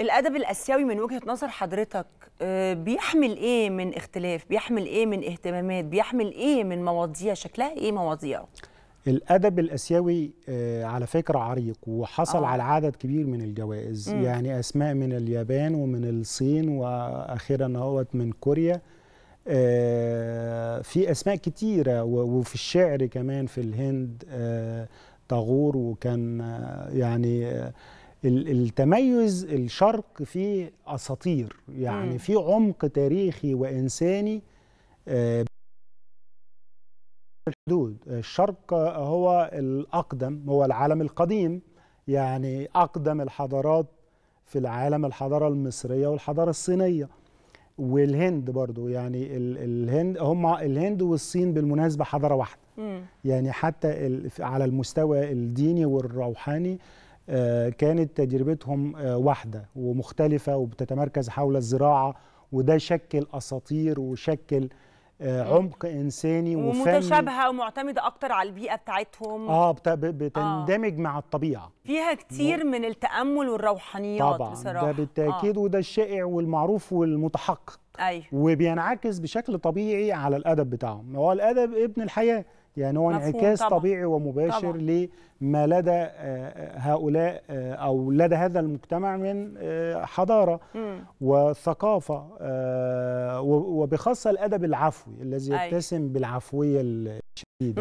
الادب الاسيوي من وجهه نظر حضرتك آه، بيحمل ايه من اختلاف بيحمل ايه من اهتمامات بيحمل ايه من مواضيع شكلها ايه مواضيعه الادب الاسيوي آه، على فكره عريق وحصل أوه. على عدد كبير من الجوائز مم. يعني اسماء من اليابان ومن الصين واخيرا اهوت من كوريا آه، في اسماء كتيره وفي الشعر كمان في الهند طاغور وكان يعني التميز الشرق فيه اساطير يعني في عمق تاريخي وانساني الحدود آه، الشرق هو الاقدم هو العالم القديم يعني اقدم الحضارات في العالم الحضاره المصريه والحضاره الصينيه والهند برضو يعني الهند هم الهند والصين بالمناسبه حضاره واحده يعني حتى على المستوى الديني والروحاني آه، كانت تجربتهم آه، واحده ومختلفه وبتتمركز حول الزراعه وده شكل اساطير وشكل آه، عمق انساني وفني ومتشابهه ومعتمده اكتر على البيئه بتاعتهم اه بتندمج آه. مع الطبيعه فيها كتير و... من التامل والروحانيات طبعا بصراحه ده بالتاكيد آه. وده الشائع والمعروف والمتحقق أيوه. وبينعكس بشكل طبيعي على الادب بتاعهم هو الادب ابن الحياه يعني هو انعكاس طبيعي ومباشر طبعا. لما لدى آه، آه، هؤلاء آه، او لدى هذا المجتمع من حضاره مم. وثقافه وبخاصه الادب العفوي الذي يتسم أيوه. بالعفويه